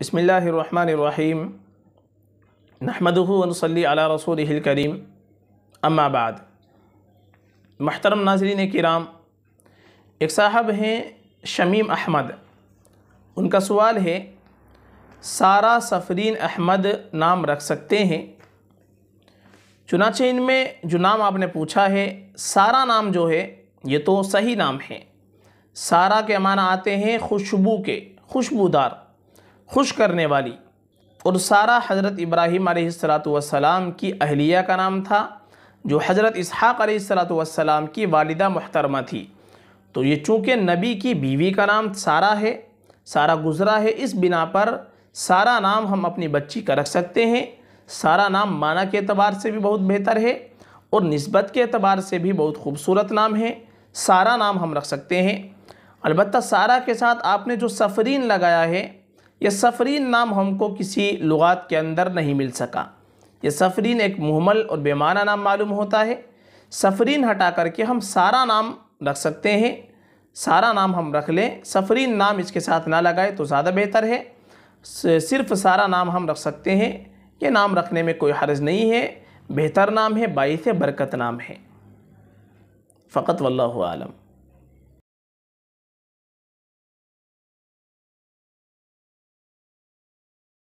बसमीम नहमदूनसली अला रसूल करीम अम्माबाद महतरम नाजरीन कराम एक साहब हैं शमीम अहमद उनका सवाल है सारा सफरीन अहमद नाम रख सकते हैं चुनाचे इनमें जो नाम आपने पूछा है सारा नाम जो है ये तो सही नाम है सारा के माना आते हैं खुशबू के खुशबूदार खुश करने वाली और सारा हज़रत इब्राहिम सलाम की अहलिया का नाम था जो हज़रत इसहाक़ सलाम की वालदा महतरमा थी तो ये चूँकि नबी की बीवी का नाम सारा है सारा गुज़रा है इस बिना पर सारा नाम हम अपनी बच्ची का रख सकते हैं सारा नाम माना के अतबार से भी बहुत बेहतर है और नस्बत के अतबार से भी बहुत खूबसूरत नाम है सारा नाम हम रख सकते हैं अलबत्त सारा के साथ आपने जो सफ़रीन लगाया है यह सफरीन नाम हमको किसी लुगात के अंदर नहीं मिल सका यह सफरीन एक मुहमल और बेमाना नाम मालूम होता है सफरीन हटा करके हम सारा नाम रख सकते हैं सारा नाम हम रख लें सफरीन नाम इसके साथ ना लगाए तो ज़्यादा बेहतर है सिर्फ सारा नाम हम रख सकते हैं ये नाम रखने में कोई हर्ज नहीं है बेहतर नाम है बाईस बरकत नाम है फ़कत वल्लम